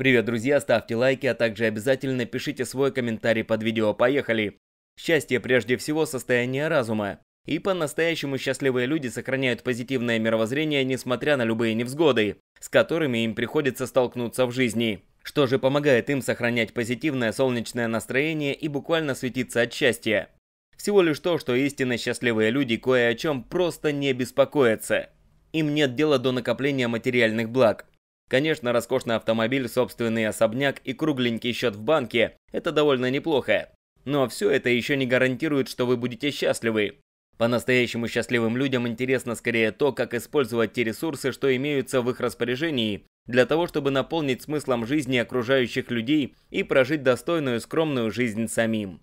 Привет, друзья, ставьте лайки, а также обязательно пишите свой комментарий под видео. Поехали! Счастье прежде всего состояние разума. И по-настоящему счастливые люди сохраняют позитивное мировоззрение, несмотря на любые невзгоды, с которыми им приходится столкнуться в жизни. Что же помогает им сохранять позитивное солнечное настроение и буквально светиться от счастья? Всего лишь то, что истинно счастливые люди кое о чем просто не беспокоятся. Им нет дела до накопления материальных благ. Конечно, роскошный автомобиль, собственный особняк и кругленький счет в банке – это довольно неплохо. Но все это еще не гарантирует, что вы будете счастливы. По-настоящему счастливым людям интересно скорее то, как использовать те ресурсы, что имеются в их распоряжении, для того, чтобы наполнить смыслом жизни окружающих людей и прожить достойную скромную жизнь самим.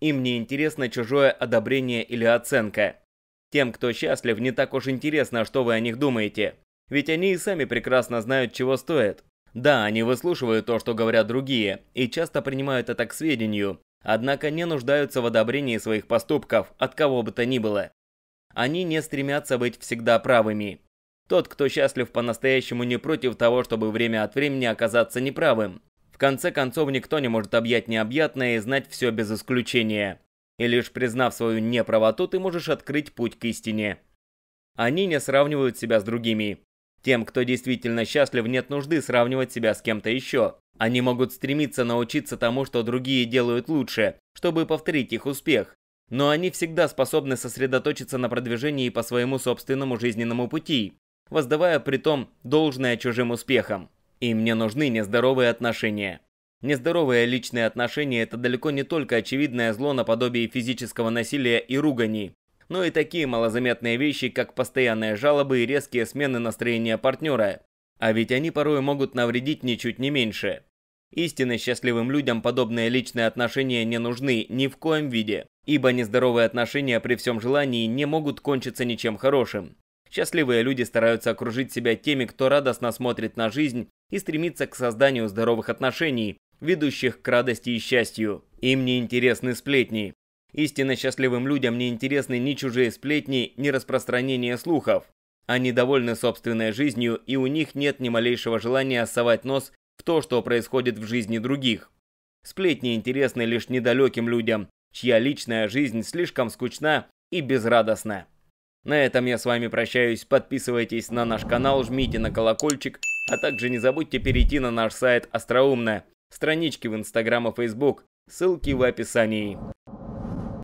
Им не интересно чужое одобрение или оценка. Тем, кто счастлив, не так уж интересно, что вы о них думаете. Ведь они и сами прекрасно знают, чего стоят. Да, они выслушивают то, что говорят другие, и часто принимают это к сведению, однако не нуждаются в одобрении своих поступков от кого бы то ни было. Они не стремятся быть всегда правыми. Тот, кто счастлив по-настоящему, не против того, чтобы время от времени оказаться неправым. В конце концов, никто не может объять необъятное и знать все без исключения. И лишь признав свою неправоту, ты можешь открыть путь к истине. Они не сравнивают себя с другими, тем, кто действительно счастлив, нет нужды сравнивать себя с кем-то еще. Они могут стремиться научиться тому, что другие делают лучше, чтобы повторить их успех. Но они всегда способны сосредоточиться на продвижении по своему собственному жизненному пути, воздавая при том должное чужим успехам. Им не нужны нездоровые отношения. Нездоровые личные отношения – это далеко не только очевидное зло наподобие физического насилия и руганий, но и такие малозаметные вещи, как постоянные жалобы и резкие смены настроения партнера. А ведь они порой могут навредить ничуть не меньше. Истинно счастливым людям подобные личные отношения не нужны ни в коем виде, ибо нездоровые отношения при всем желании не могут кончиться ничем хорошим. Счастливые люди стараются окружить себя теми, кто радостно смотрит на жизнь и стремится к созданию здоровых отношений, ведущих к радости и счастью. Им не интересны сплетни, Истинно счастливым людям не интересны ни чужие сплетни, ни распространение слухов. Они довольны собственной жизнью, и у них нет ни малейшего желания совать нос в то, что происходит в жизни других. Сплетни интересны лишь недалеким людям, чья личная жизнь слишком скучна и безрадостна. На этом я с вами прощаюсь. Подписывайтесь на наш канал, жмите на колокольчик, а также не забудьте перейти на наш сайт Остроумно, странички в Инстаграм и Фейсбук, ссылки в описании.